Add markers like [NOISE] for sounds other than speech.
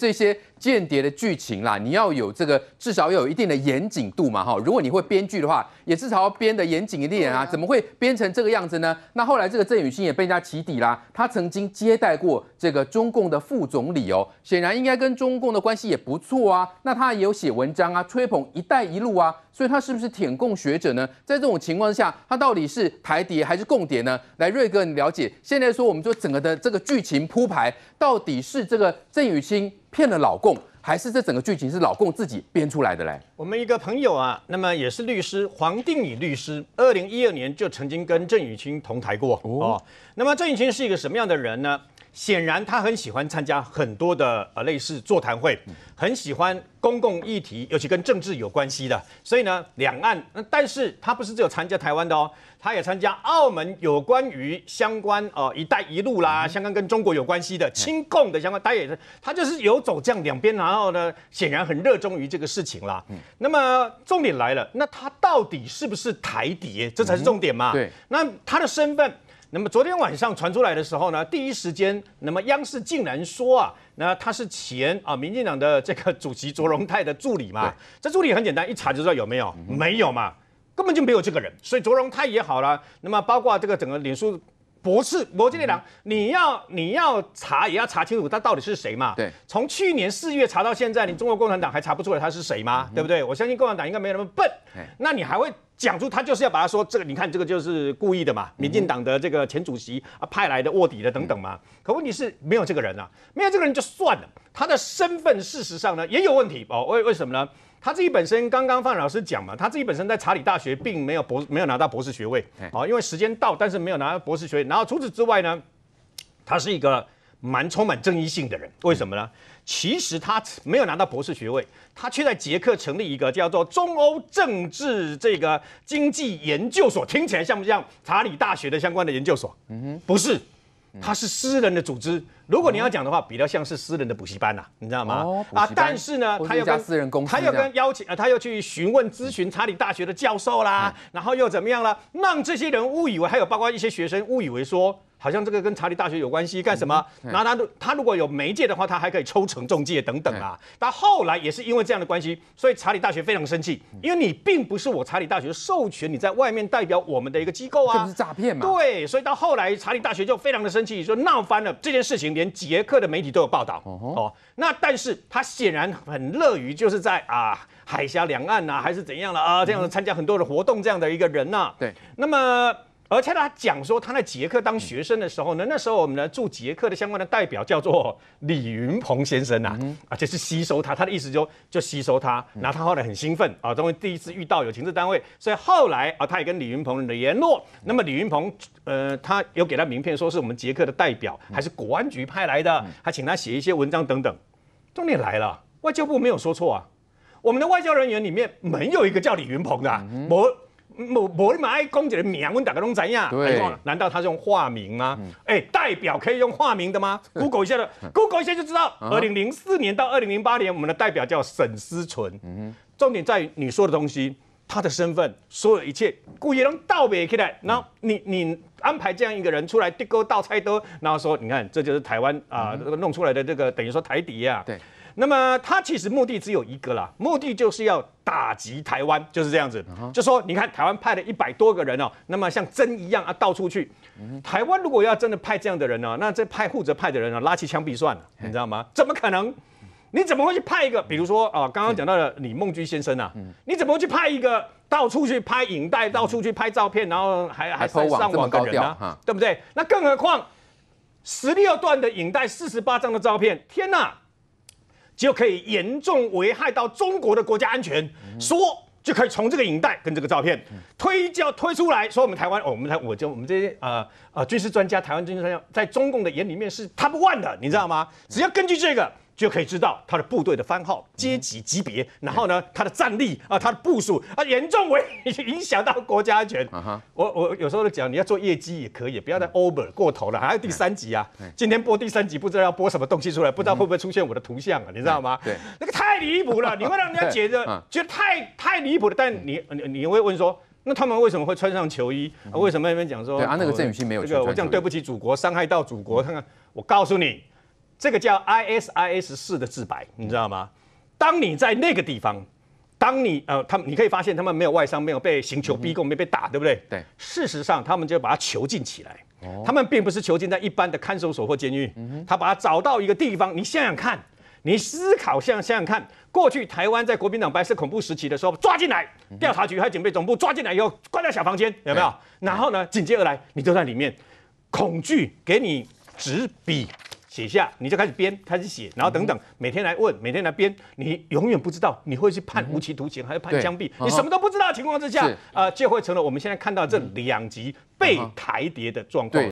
这些间谍的剧情啦，你要有这个至少要有一定的严谨度嘛，哈！如果你会编剧的话，也至少要编的严谨一点啊，怎么会编成这个样子呢？那后来这个郑雨欣也被人家起底啦，他曾经接待过这个中共的副总理哦，显然应该跟中共的关系也不错啊。那他也有写文章啊，吹捧“一带一路”啊，所以他是不是舔共学者呢？在这种情况下，他到底是台谍还是共谍呢？来，瑞哥，你了解？现在说，我们就整个的这个剧情铺排，到底是这个郑雨欣？骗了老共，还是这整个剧情是老共自己编出来的嘞？我们一个朋友啊，那么也是律师黄定宇律师，二零一二年就曾经跟郑雨清同台过哦。那么郑雨清是一个什么样的人呢？显然他很喜欢参加很多的呃类似座谈会，很喜欢公共议题，尤其跟政治有关系的。所以呢，两岸，但是他不是只有参加台湾的哦，他也参加澳门有关于相关呃“一带一路”啦，相关跟中国有关系的亲共的相关，他也是他就是有走这样两边，然后呢，显然很热衷于这个事情啦。那么重点来了，那他到底是不是台底？这才是重点嘛？对，那他的身份。那么昨天晚上传出来的时候呢，第一时间，那么央视竟然说啊，那他是前啊民进党的这个主席卓荣泰的助理嘛？这助理很简单，一查就知道有没有，没有嘛，根本就没有这个人。所以卓荣泰也好了，那么包括这个整个脸书博士，经理讲，你要你要查也要查清楚他到底是谁嘛？对，从去年四月查到现在，你中国共产党还查不出来他是谁吗？对不对？我相信共产党应该没有那么笨，那你还会？讲出他就是要把他说这个，你看这个就是故意的嘛？民进党的这个前主席啊派来的卧底的等等嘛？可问题是没有这个人啊，没有这个人就算了。他的身份事实上呢也有问题哦，为为什么呢？他自己本身刚刚范老师讲嘛，他自己本身在查理大学并没有博没有拿到博士学位哦，因为时间到，但是没有拿到博士学位。然后除此之外呢，他是一个。蛮充满争议性的人，为什么呢？其实他没有拿到博士学位，他却在捷克成立一个叫做中欧政治这个经济研究所，听起来像不像查理大学的相关的研究所？嗯哼，不是，他是私人的组织。如果你要讲的话，比较像是私人的补习班呐，你知道吗？啊，但是呢，他要跟私人工，他要跟邀请，呃，他要去询问咨询查理大学的教授啦，然后又怎么样了？让这些人误以为，还有包括一些学生误以为说。好像这个跟查理大学有关系，干什么？那他他如果有媒介的话，他还可以抽成中介等等啊。但后来也是因为这样的关系，所以查理大学非常生气，因为你并不是我查理大学授权你在外面代表我们的一个机构啊，这不是诈骗嘛？对，所以到后来查理大学就非常的生气，说闹翻了这件事情，连捷克的媒体都有报道。哦，那但是他显然很乐于就是在啊海峡两岸呐，还是怎样了啊这样参加很多的活动这样的一个人呐。对，那么。而且他讲说他在捷克当学生的时候呢，那时候我们呢驻捷克的相关的代表叫做李云鹏先生啊，而且是吸收他，他的意思就就吸收他，然后他后来很兴奋啊，终于第一次遇到有情报单位，所以后来啊他也跟李云鹏联络，那么李云鹏呃他有给他名片说是我们捷克的代表，还是国安局派来的，还请他写一些文章等等，重点来了，外交部没有说错啊，我们的外交人员里面没有一个叫李云鹏的，我。我我你马爱攻击的名，问大家拢怎样？难道他是用化名吗？哎，代表可以用化名的吗？Google 一下的，[LAUGHS] Google 一下就知道。二零零四年到二零零八年，我们的代表叫沈思纯。嗯哼，重点在于你说的东西，他的身份，所有一切，故意能倒背起来。然后你你安排这样一个人出来，的沟倒菜的。然后说，你看，这就是台湾啊，这个弄出来的这个等于说台底呀。对。那么他其实目的只有一个啦，目的就是要打击台湾，就是这样子。就说你看台湾派了一百多个人哦，那么像针一样啊到处去。台湾如果要真的派这样的人呢，那这派护着派的人啊，拉起枪毙算了，你知道吗？怎么可能？你怎么会去派一个？比如说啊，刚刚讲到的李梦军先生啊，你怎么会去派一个到处去拍影带、到处去拍照片，然后还还上上网的人呢？对不对？那更何况十六段的影带、四十八张的照片，天哪！就可以严重危害到中国的国家安全。说就可以从这个影带跟这个照片推叫推出来说，我们台湾，我们台，我就我们这些呃呃军事专家，台湾军事专家在中共的眼里面是 top one 的，你知道吗？只要根据这个。就可以知道他的部队的番号、阶级级别，然后呢，他的战力啊，他的部署啊，严重危影响到国家安全。我我有时候都讲，你要做业绩也可以，不要再 over 过头了。还有第三集啊，今天播第三集，不知道要播什么东西出来，不知道会不会出现我的图像啊，你知道吗？对，那个太离谱了，你会让人家觉得 [LAUGHS] 觉得太太离谱了。但你你你会问说，那他们为什么会穿上球衣？为什么那边讲说？对啊，那个郑雨欣没有这个我这样对不起祖国，伤害到祖国。看看，我告诉你。这个叫 ISIS 四的自白，你知道吗？当你在那个地方，当你呃，他们你可以发现他们没有外伤，没有被刑求逼供，没有被打，对不对？对。事实上，他们就把他囚禁起来。他们并不是囚禁在一般的看守所或监狱，他把他找到一个地方。你想想看，你思考想想想看，过去台湾在国民党白色恐怖时期的时候，抓进来调查局有警备总部抓进来以后，关在小房间，有没有？然后呢，紧接而来，你就在里面，恐惧给你执笔。写下，你就开始编，开始写，然后等等，每天来问，每天来编，你永远不知道你会是判无期徒刑还是判枪毙，你什么都不知道的情况之下，呃，就会成了我们现在看到这两级被台叠的状况。